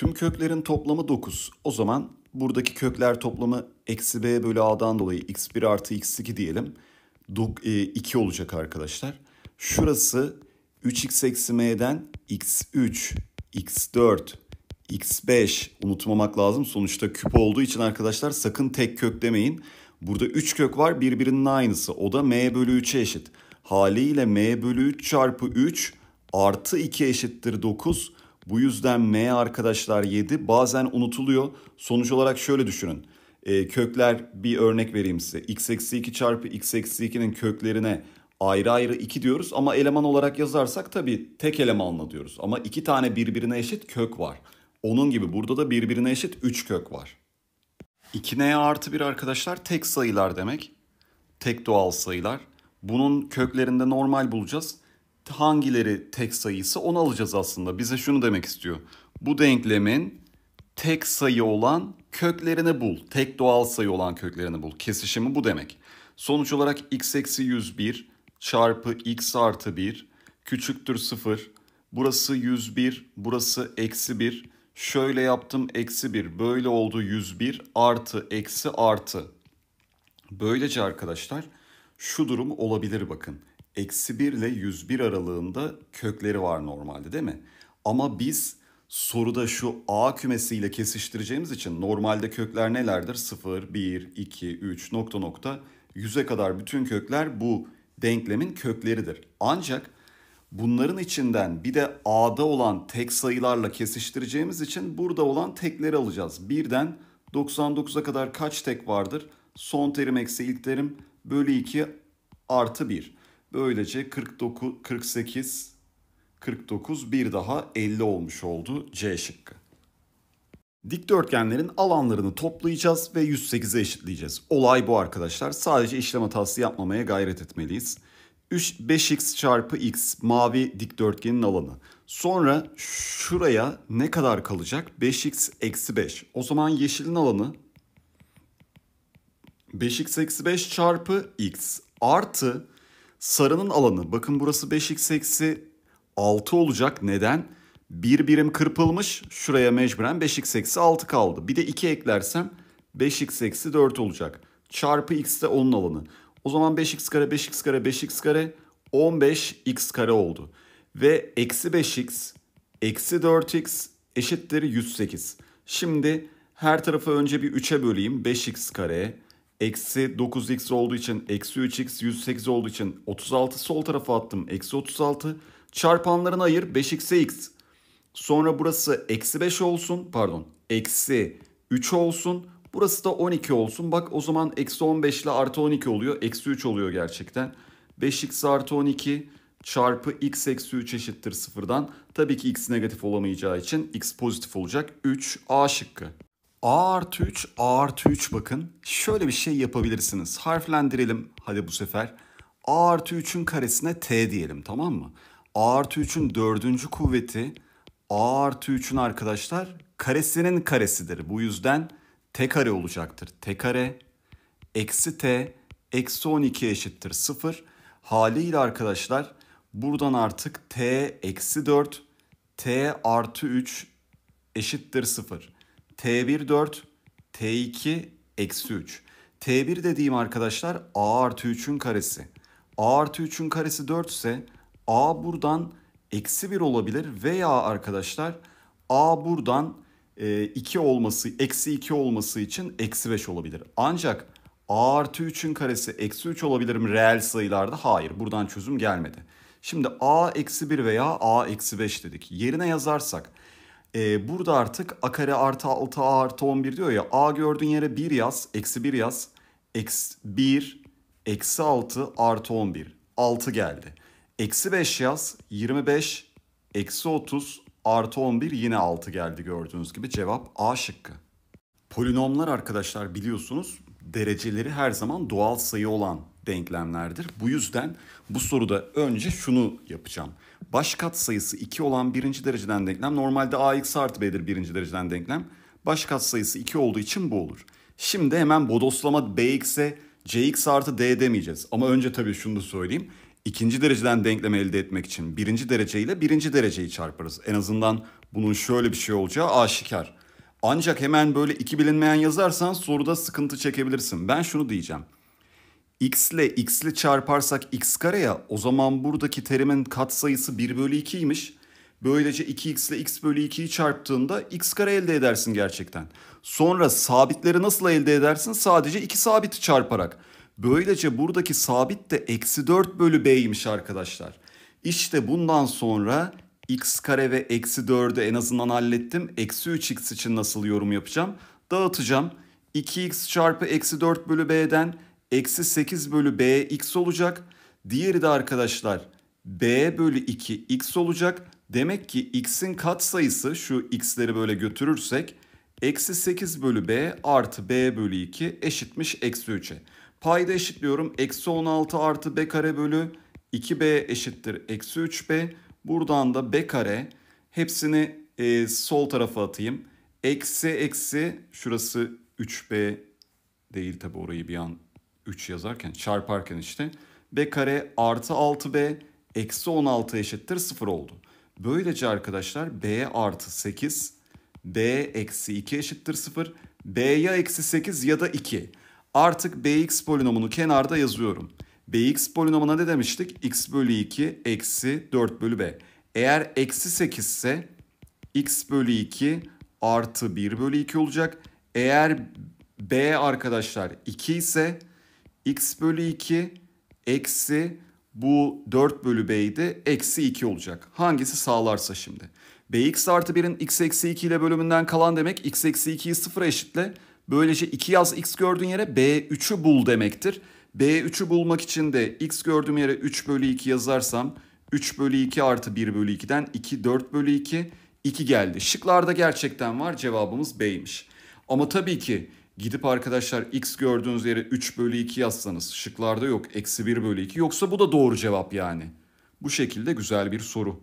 Tüm köklerin toplamı 9. O zaman buradaki kökler toplamı eksi b bölü a'dan dolayı x1 artı x2 diyelim. 2 e, olacak arkadaşlar. Şurası 3x eksi m'den x3, x4, x5 unutmamak lazım. Sonuçta küp olduğu için arkadaşlar sakın tek kök demeyin. Burada 3 kök var birbirinin aynısı. O da m bölü 3'e eşit. Haliyle m bölü 3 çarpı 3 artı 2 eşittir 9. Bu yüzden M arkadaşlar 7 bazen unutuluyor. Sonuç olarak şöyle düşünün. E, kökler bir örnek vereyim size. x eksi 2 çarpı x eksi 2'nin köklerine ayrı ayrı 2 diyoruz ama eleman olarak yazarsak tabii tek elemanla diyoruz. Ama iki tane birbirine eşit kök var. Onun gibi burada da birbirine eşit 3 kök var. 2n artı 1 arkadaşlar tek sayılar demek. Tek doğal sayılar. Bunun köklerinde normal bulacağız hangileri tek sayısı onu alacağız aslında. Bize şunu demek istiyor. Bu denklemin tek sayı olan köklerini bul. Tek doğal sayı olan köklerini bul. Kesişimi bu demek. Sonuç olarak x eksi 101 çarpı x artı 1 küçüktür 0. Burası 101, burası eksi 1. Şöyle yaptım eksi 1, böyle oldu 101 artı eksi artı. Böylece arkadaşlar şu durum olabilir bakın eksi 1 ile 101 aralığında kökleri var normalde değil mi? Ama biz soruda şu A kümesiyle kesiştireceğimiz için normalde kökler nelerdir? 0, 1, 2, 3, nokta nokta 100'e kadar bütün kökler bu denklemin kökleridir. Ancak bunların içinden bir de A'da olan tek sayılarla kesiştireceğimiz için burada olan tekleri alacağız. Birden 99'a kadar kaç tek vardır? Son terim eksi ilk terim bölü 2 artı 1. Böylece 49, 48, 49 bir daha 50 olmuş oldu C şıkkı. Dikdörtgenlerin alanlarını toplayacağız ve 108'e eşitleyeceğiz. Olay bu arkadaşlar. Sadece işlem hatası yapmamaya gayret etmeliyiz. 3, 5x çarpı x mavi dikdörtgenin alanı. Sonra şuraya ne kadar kalacak? 5x eksi 5. O zaman yeşilin alanı 5x eksi 5 çarpı x artı Sarının alanı bakın burası 5x eksi 6 olacak. Neden? Bir birim kırpılmış. Şuraya mecburen 5x eksi 6 kaldı. Bir de 2 eklersem 5x eksi 4 olacak. Çarpı x de onun alanı. O zaman 5x kare 5x kare 5x kare 15x kare oldu. Ve eksi 5x eksi 4x eşittir 108. Şimdi her tarafı önce bir 3'e böleyim. 5x kare Eksi 9x olduğu için eksi 3x 108 olduğu için 36 sol tarafa attım. Eksi 36 çarpanlarına ayır 5x'e x. Sonra burası eksi 5 olsun pardon eksi 3 olsun. Burası da 12 olsun. Bak o zaman eksi 15 ile artı 12 oluyor. Eksi 3 oluyor gerçekten. 5x artı 12 çarpı x eksi 3 eşittir sıfırdan. Tabii ki x negatif olamayacağı için x pozitif olacak. 3 A şıkkı. A artı 3, A artı 3 bakın. Şöyle bir şey yapabilirsiniz. Harflendirelim hadi bu sefer. A artı 3'ün karesine T diyelim tamam mı? A artı 3'ün dördüncü kuvveti A artı 3'ün arkadaşlar karesinin karesidir. Bu yüzden T kare olacaktır. T kare eksi T eksi 12 eşittir 0. Haliyle arkadaşlar buradan artık T eksi 4 T artı 3 eşittir 0. T1 4, T2 eksi 3. T1 dediğim arkadaşlar A artı 3'ün karesi. A artı 3'ün karesi 4 ise A buradan eksi 1 olabilir veya arkadaşlar A buradan 2 e, olması, eksi 2 olması için eksi 5 olabilir. Ancak A artı 3'ün karesi eksi 3 olabilir mi reel sayılarda? Hayır buradan çözüm gelmedi. Şimdi A eksi 1 veya A eksi 5 dedik. Yerine yazarsak e, burada artık a kare artı 6 a artı 11 diyor ya a gördüğün yere 1 yaz eksi 1 yaz eksi 1 eksi 6 artı 11 6 geldi. Eksi 5 yaz 25 eksi 30 artı 11 yine 6 geldi gördüğünüz gibi cevap A şıkkı. Polinomlar arkadaşlar biliyorsunuz dereceleri her zaman doğal sayı olan denklemlerdir. Bu yüzden bu soruda önce şunu yapacağım. Baş kat sayısı 2 olan birinci dereceden denklem normalde ax artı b'dir birinci dereceden denklem. Baş kat sayısı 2 olduğu için bu olur. Şimdi hemen bodoslama bx'e cx artı d demeyeceğiz. Ama önce tabii şunu da söyleyeyim. İkinci dereceden denklem elde etmek için birinci ile birinci dereceyi çarparız. En azından bunun şöyle bir şey olacağı aşikar. Ancak hemen böyle iki bilinmeyen yazarsan soruda sıkıntı çekebilirsin. Ben şunu diyeceğim x ile X ile çarparsak x kare ya o zaman buradaki terimin katsayısı 1 bölü 2'ymiş. Böylece 2x ile x bölü 2'yi çarptığında x kare elde edersin gerçekten. Sonra sabitleri nasıl elde edersin? Sadece 2 sabiti çarparak. Böylece buradaki sabit de eksi 4 bölü b'ymiş arkadaşlar. İşte bundan sonra x kare ve eksi 4'ü en azından hallettim. Eksi 3x için nasıl yorum yapacağım? Dağıtacağım. 2x çarpı eksi 4 bölü b'den eksi 8 bölü b x olacak. Diğeri de arkadaşlar b bölü 2 x olacak. Demek ki x'in katsayısı şu x'leri böyle götürürsek eksi 8 bölü b artı b bölü 2 eşitmiş eksi 3'e. Payda eşitliyorum. Eksi 16 artı b kare bölü 2b eşittir eksi 3b. Buradan da b kare hepsini e, sol tarafa atayım. Eksi eksi şurası 3b değil tabi orayı bir an 3 yazarken çarparken işte b kare artı 6b eksi 16 eşittir 0 oldu. Böylece arkadaşlar b artı 8 b eksi 2 eşittir 0 b ya eksi 8 ya da 2. Artık bx polinomunu kenarda yazıyorum. bx polinomuna ne demiştik? x bölü 2 eksi 4 bölü b. Eğer eksi 8 ise x bölü 2 artı 1 bölü 2 olacak. Eğer b arkadaşlar 2 ise x bölü 2 eksi bu 4 bölü b'ydi eksi 2 olacak. Hangisi sağlarsa şimdi. bx artı 1'in x eksi 2 ile bölümünden kalan demek x eksi 2'yi sıfıra eşitle. Böylece 2 yaz x gördüğün yere b3'ü bul demektir. b3'ü bulmak için de x gördüğüm yere 3 bölü 2 yazarsam 3 bölü 2 artı 1 bölü 2'den 2 4 bölü 2 2 geldi. Şıklarda gerçekten var cevabımız B'ymiş. Ama tabii ki Gidip arkadaşlar x gördüğünüz yere 3 bölü 2 yazsanız şıklarda yok eksi 1 bölü 2 yoksa bu da doğru cevap yani. Bu şekilde güzel bir soru.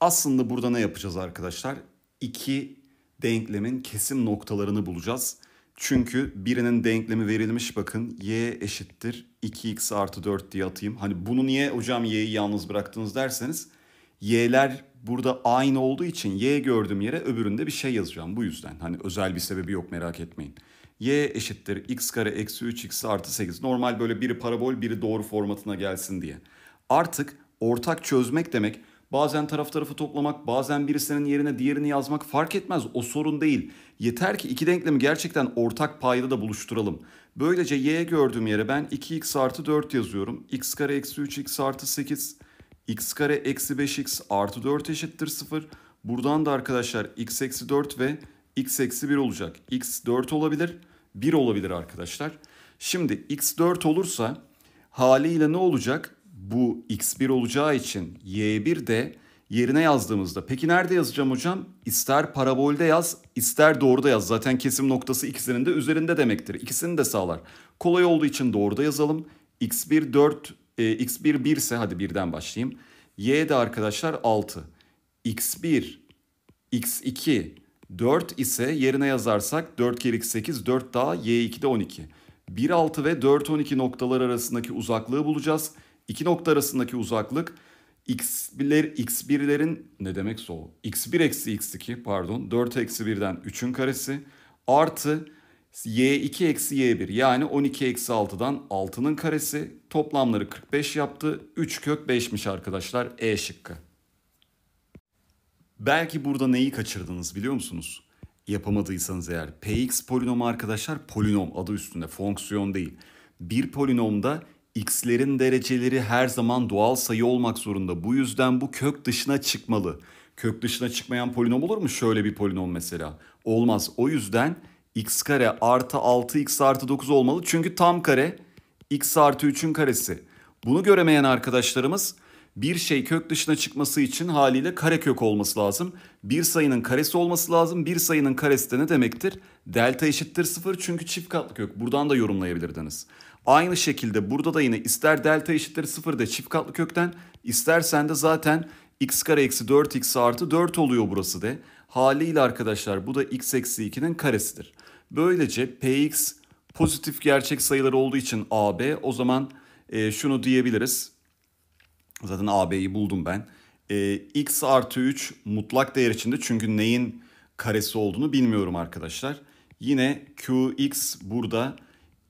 Aslında burada ne yapacağız arkadaşlar? İki denklemin kesim noktalarını bulacağız. Çünkü birinin denklemi verilmiş bakın y eşittir 2x artı 4 diye atayım. Hani bunu niye hocam y'yi yalnız bıraktınız derseniz y'ler burada aynı olduğu için y gördüğüm yere öbüründe bir şey yazacağım bu yüzden. Hani özel bir sebebi yok merak etmeyin y eşittir x kare eksi 3x artı 8. Normal böyle biri parabol biri doğru formatına gelsin diye. Artık ortak çözmek demek bazen taraf tarafı toplamak bazen birisinin yerine diğerini yazmak fark etmez o sorun değil. Yeter ki iki denklemi gerçekten ortak payda da buluşturalım. Böylece y gördüğüm yere ben 2x artı 4 yazıyorum. x kare eksi 3x artı 8 x kare eksi 5x artı 4 eşittir 0. Buradan da arkadaşlar x eksi 4 ve x eksi 1 olacak. x 4 olabilir. 1 olabilir arkadaşlar. Şimdi x 4 olursa haliyle ne olacak? Bu x1 olacağı için y1 de yerine yazdığımızda. Peki nerede yazacağım hocam? İster parabolde yaz, ister doğruda yaz. Zaten kesim noktası ikisinin de üzerinde demektir. İkisini de sağlar. Kolay olduğu için doğruda yazalım. x1 4, e, x1 1 ise hadi birden başlayayım. y de arkadaşlar 6. x1, x2, 4 ise yerine yazarsak 4 kere 2 8 4 daha y2 de 12. 1 6 ve 4 12 noktalar arasındaki uzaklığı bulacağız. İki nokta arasındaki uzaklık x1'ler x1'lerin ne demek o? x1 eksi x2 pardon 4 eksi 1'den 3'ün karesi artı y2 eksi y1 yani 12 eksi 6'dan 6'nın karesi toplamları 45 yaptı. 3 kök 5'miş arkadaşlar E şıkkı. Belki burada neyi kaçırdınız biliyor musunuz? Yapamadıysanız eğer px polinom arkadaşlar polinom adı üstünde fonksiyon değil. Bir polinomda x'lerin dereceleri her zaman doğal sayı olmak zorunda. Bu yüzden bu kök dışına çıkmalı. Kök dışına çıkmayan polinom olur mu? Şöyle bir polinom mesela. Olmaz. O yüzden x kare artı 6x artı 9 olmalı. Çünkü tam kare x artı 3'ün karesi. Bunu göremeyen arkadaşlarımız bir şey kök dışına çıkması için haliyle karekök olması lazım. Bir sayının karesi olması lazım. Bir sayının karesi de ne demektir? Delta eşittir sıfır çünkü çift katlı kök. Buradan da yorumlayabilirdiniz. Aynı şekilde burada da yine ister delta eşittir sıfır de çift katlı kökten istersen de zaten x kare eksi 4x artı 4 oluyor burası de. Haliyle arkadaşlar bu da x eksi 2'nin karesidir. Böylece px pozitif gerçek sayıları olduğu için ab o zaman e, şunu diyebiliriz Zaten AB'yi buldum ben. E, x artı 3 mutlak değer içinde çünkü neyin karesi olduğunu bilmiyorum arkadaşlar. Yine qx burada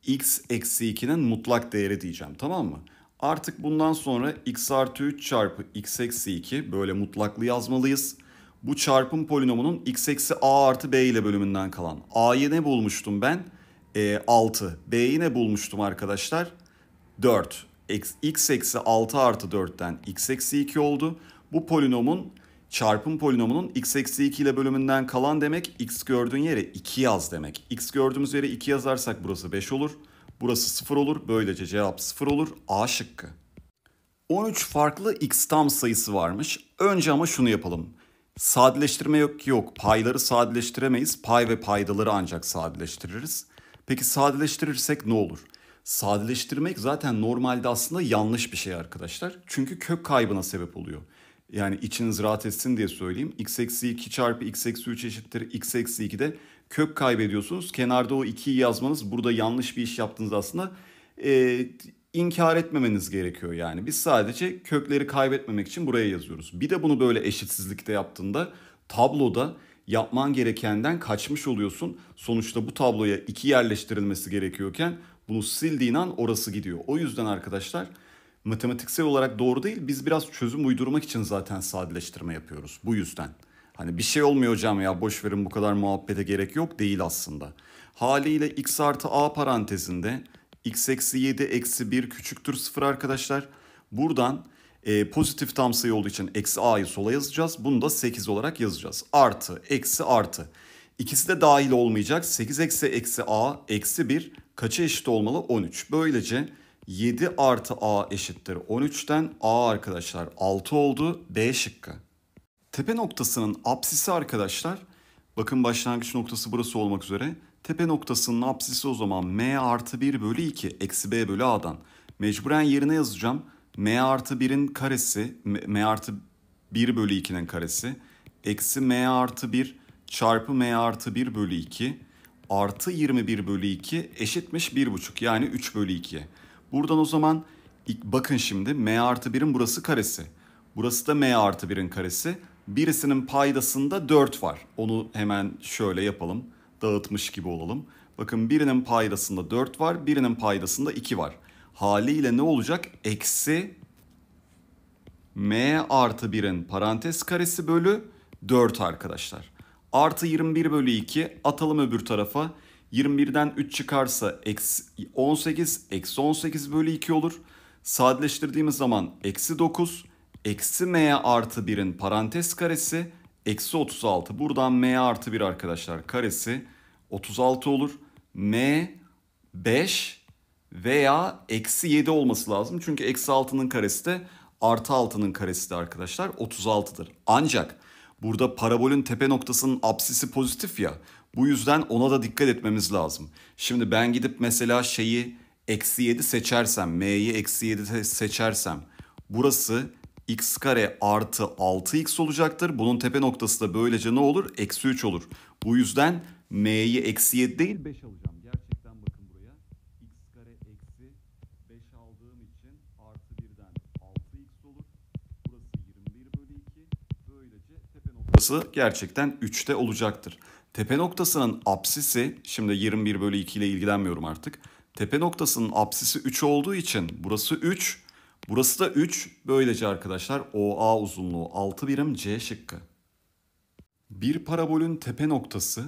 x eksi 2'nin mutlak değeri diyeceğim tamam mı? Artık bundan sonra x artı 3 çarpı x eksi 2 böyle mutlaklı yazmalıyız. Bu çarpım polinomunun x eksi a artı b ile bölümünden kalan. a'yı ne bulmuştum ben? E, ee, 6. b'yi ne bulmuştum arkadaşlar? 4 x, eksi 6 artı 4'ten x eksi 2 oldu. Bu polinomun çarpım polinomunun x eksi 2 ile bölümünden kalan demek x gördüğün yere 2 yaz demek. x gördüğümüz yere 2 yazarsak burası 5 olur. Burası 0 olur. Böylece cevap 0 olur. A şıkkı. 13 farklı x tam sayısı varmış. Önce ama şunu yapalım. Sadeleştirme yok ki yok. Payları sadeleştiremeyiz. Pay ve paydaları ancak sadeleştiririz. Peki sadeleştirirsek ne olur? sadeleştirmek zaten normalde aslında yanlış bir şey arkadaşlar. Çünkü kök kaybına sebep oluyor. Yani içiniz rahat etsin diye söyleyeyim. x eksi 2 çarpı x eksi 3 eşittir x eksi de kök kaybediyorsunuz. Kenarda o 2'yi yazmanız burada yanlış bir iş yaptınız aslında. Ee, inkar etmemeniz gerekiyor yani. Biz sadece kökleri kaybetmemek için buraya yazıyoruz. Bir de bunu böyle eşitsizlikte yaptığında tabloda yapman gerekenden kaçmış oluyorsun. Sonuçta bu tabloya 2 yerleştirilmesi gerekiyorken bunu sildiğin an orası gidiyor. O yüzden arkadaşlar matematiksel olarak doğru değil. Biz biraz çözüm uydurmak için zaten sadeleştirme yapıyoruz. Bu yüzden. Hani bir şey olmuyor hocam ya boş verin bu kadar muhabbete gerek yok değil aslında. Haliyle x artı a parantezinde x eksi 7 eksi 1 küçüktür 0 arkadaşlar. Buradan e, pozitif tam sayı olduğu için eksi a'yı sola yazacağız. Bunu da 8 olarak yazacağız. Artı, eksi, artı. İkisi de dahil olmayacak. 8 eksi eksi a eksi 1 kaça eşit olmalı? 13. Böylece 7 artı a eşittir 13'ten a arkadaşlar 6 oldu b şıkkı. Tepe noktasının apsisi arkadaşlar bakın başlangıç noktası burası olmak üzere tepe noktasının apsisi o zaman m artı 1 bölü 2 eksi b bölü a'dan mecburen yerine yazacağım m artı 1'in karesi m artı 1 bölü 2'nin karesi eksi m artı 1 çarpı m artı 1 bölü 2 artı 21 bölü 2 eşitmiş 1,5 yani 3 bölü 2. Buradan o zaman bakın şimdi m artı 1'in burası karesi. Burası da m artı 1'in karesi. Birisinin paydasında 4 var. Onu hemen şöyle yapalım. Dağıtmış gibi olalım. Bakın birinin paydasında 4 var, birinin paydasında 2 var. Haliyle ne olacak? Eksi m artı 1'in parantez karesi bölü 4 arkadaşlar. Artı 21 bölü 2 atalım öbür tarafa. 21'den 3 çıkarsa eksi 18, eksi 18 bölü 2 olur. Sadeleştirdiğimiz zaman eksi 9, eksi m artı 1'in parantez karesi, eksi 36. Buradan m artı 1 arkadaşlar karesi 36 olur. m 5 veya eksi 7 olması lazım. Çünkü eksi 6'nın karesi de artı 6'nın karesi de arkadaşlar 36'dır. Ancak Burada parabolün tepe noktasının apsisi pozitif ya. Bu yüzden ona da dikkat etmemiz lazım. Şimdi ben gidip mesela şeyi eksi 7 seçersem, m'yi eksi 7 seçersem burası x kare artı 6x olacaktır. Bunun tepe noktası da böylece ne olur? Eksi 3 olur. Bu yüzden m'yi eksi 7 değil 5 alacağım. noktası gerçekten 3'te olacaktır. Tepe noktasının apsisi şimdi 21 bölü 2 ile ilgilenmiyorum artık. Tepe noktasının apsisi 3 olduğu için burası 3 burası da 3 böylece arkadaşlar OA uzunluğu 6 birim C şıkkı. Bir parabolün tepe noktası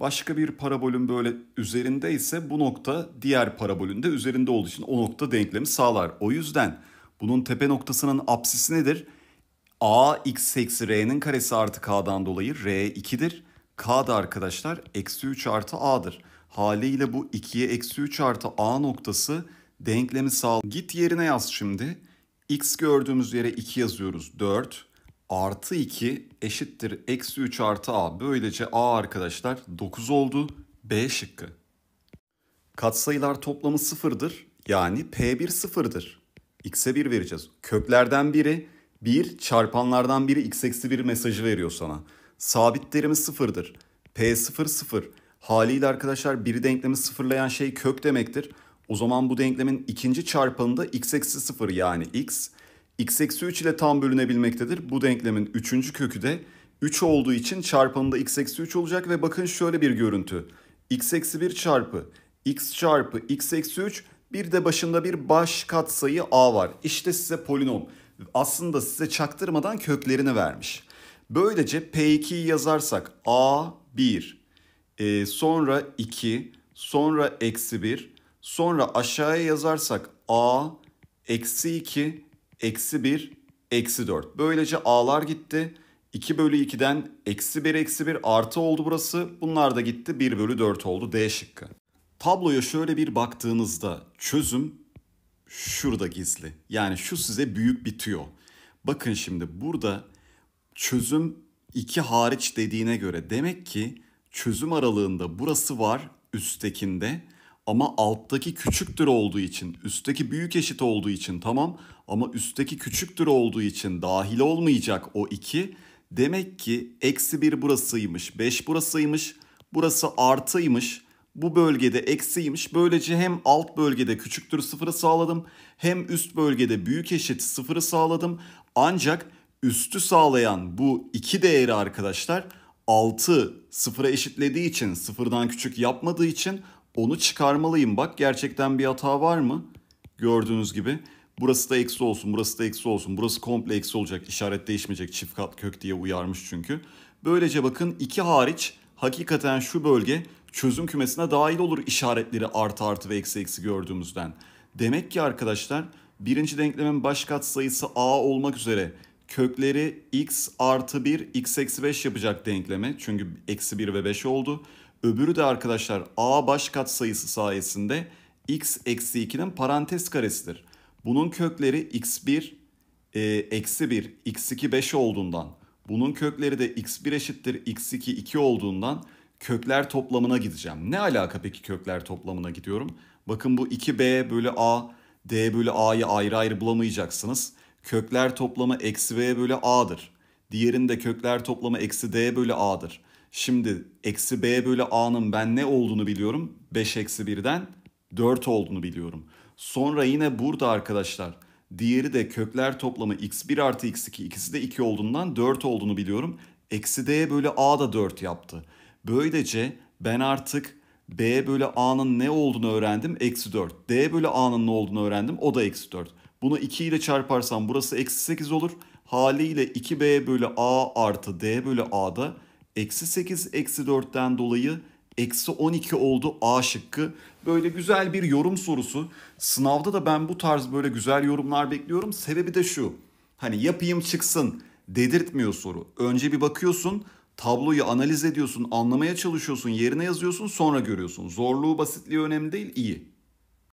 başka bir parabolün böyle üzerinde ise bu nokta diğer parabolün de üzerinde olduğu için o nokta denklemi sağlar. O yüzden bunun tepe noktasının apsisi nedir? A x eksi r'nin karesi artı k'dan dolayı r 2'dir. K da arkadaşlar eksi 3 artı a'dır. Haliyle bu 2'ye eksi 3 artı a noktası denklemi sağ. Git yerine yaz şimdi. x gördüğümüz yere 2 yazıyoruz. 4 artı 2 eşittir eksi 3 artı a. Böylece a arkadaşlar 9 oldu. B şıkkı. Katsayılar toplamı sıfırdır. Yani P1 sıfırdır. X'e 1 vereceğiz. Köklerden biri 1 çarpanlardan biri x eksi 1 mesajı veriyor sana. Sabit derimi sıfırdır. P sıfır sıfır. Haliyle arkadaşlar bir denklemi sıfırlayan şey kök demektir. O zaman bu denklemin ikinci çarpanında x eksi 0 yani x. x eksi 3 ile tam bölünebilmektedir. Bu denklemin üçüncü kökü de 3 olduğu için çarpanında x eksi 3 olacak ve bakın şöyle bir görüntü. x eksi 1 çarpı x çarpı x eksi 3 bir de başında bir baş katsayı a var. İşte size polinom aslında size çaktırmadan köklerini vermiş. Böylece P2'yi yazarsak A1, e, sonra 2, sonra eksi 1, sonra aşağıya yazarsak A, eksi 2, eksi 1, eksi 4. Böylece A'lar gitti. 2 bölü 2'den eksi 1 eksi 1 artı oldu burası. Bunlar da gitti 1 bölü 4 oldu D şıkkı. Tabloya şöyle bir baktığınızda çözüm şurada gizli. Yani şu size büyük bir tüyo. Bakın şimdi burada çözüm iki hariç dediğine göre demek ki çözüm aralığında burası var üsttekinde ama alttaki küçüktür olduğu için, üstteki büyük eşit olduğu için tamam ama üstteki küçüktür olduğu için dahil olmayacak o iki Demek ki eksi bir burasıymış, 5 burasıymış, burası artıymış bu bölgede eksiymiş. Böylece hem alt bölgede küçüktür sıfırı sağladım hem üst bölgede büyük eşit sıfırı sağladım. Ancak üstü sağlayan bu iki değeri arkadaşlar 6 sıfıra eşitlediği için sıfırdan küçük yapmadığı için onu çıkarmalıyım. Bak gerçekten bir hata var mı? Gördüğünüz gibi burası da eksi olsun burası da eksi olsun burası komple eksi olacak işaret değişmeyecek çift kat kök diye uyarmış çünkü. Böylece bakın 2 hariç hakikaten şu bölge çözüm kümesine dahil olur işaretleri artı artı ve eksi eksi gördüğümüzden. Demek ki arkadaşlar birinci denklemin baş sayısı a olmak üzere kökleri x artı 1 x eksi 5 yapacak denkleme. Çünkü eksi 1 ve 5 oldu. Öbürü de arkadaşlar a baş sayısı sayesinde x eksi 2'nin parantez karesidir. Bunun kökleri x1 e, eksi 1 x2 5 olduğundan bunun kökleri de x1 eşittir x2 2 olduğundan kökler toplamına gideceğim. Ne alaka peki kökler toplamına gidiyorum? Bakın bu 2b bölü a, d bölü a'yı ayrı ayrı bulamayacaksınız. Kökler toplamı eksi b bölü a'dır. Diğerinde kökler toplamı eksi d bölü a'dır. Şimdi eksi b bölü a'nın ben ne olduğunu biliyorum. 5 eksi 1'den 4 olduğunu biliyorum. Sonra yine burada arkadaşlar diğeri de kökler toplamı x1 artı x2 ikisi de 2 olduğundan 4 olduğunu biliyorum. Eksi d bölü a da 4 yaptı. Böylece ben artık B bölü A'nın ne olduğunu öğrendim. Eksi 4. D bölü A'nın ne olduğunu öğrendim. O da eksi 4. Bunu 2 ile çarparsam burası eksi 8 olur. Haliyle 2B bölü A artı D bölü A'da eksi 8 eksi 4'ten dolayı eksi 12 oldu A şıkkı. Böyle güzel bir yorum sorusu. Sınavda da ben bu tarz böyle güzel yorumlar bekliyorum. Sebebi de şu. Hani yapayım çıksın dedirtmiyor soru. Önce bir bakıyorsun tabloyu analiz ediyorsun, anlamaya çalışıyorsun, yerine yazıyorsun, sonra görüyorsun. Zorluğu, basitliği önemli değil, iyi.